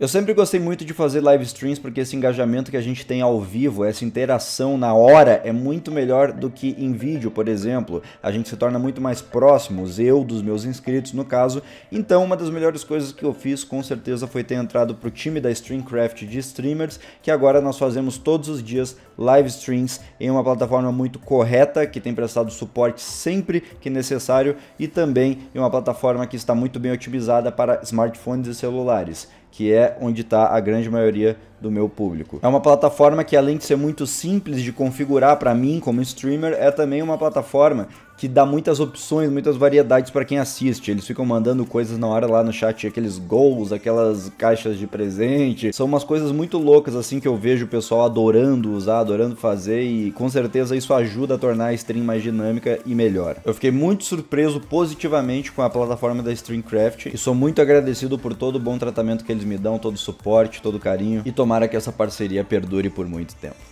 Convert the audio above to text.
Eu sempre gostei muito de fazer live streams porque esse engajamento que a gente tem ao vivo, essa interação na hora é muito melhor do que em vídeo, por exemplo. A gente se torna muito mais próximos, eu dos meus inscritos no caso. Então, uma das melhores coisas que eu fiz com certeza foi ter entrado pro time da Streamcraft de streamers, que agora nós fazemos todos os dias live streams em uma plataforma muito correta, que tem prestado suporte sempre que necessário e também em uma plataforma que está muito bem otimizada para smartphones e celulares que é onde está a grande maioria do meu público. É uma plataforma que, além de ser muito simples de configurar para mim como streamer, é também uma plataforma que dá muitas opções, muitas variedades para quem assiste. Eles ficam mandando coisas na hora lá no chat, aqueles gols, aquelas caixas de presente. São umas coisas muito loucas assim que eu vejo o pessoal adorando usar, adorando fazer e com certeza isso ajuda a tornar a stream mais dinâmica e melhor. Eu fiquei muito surpreso positivamente com a plataforma da Streamcraft e sou muito agradecido por todo o bom tratamento que eles me dão, todo o suporte, todo o carinho e tomara que essa parceria perdure por muito tempo.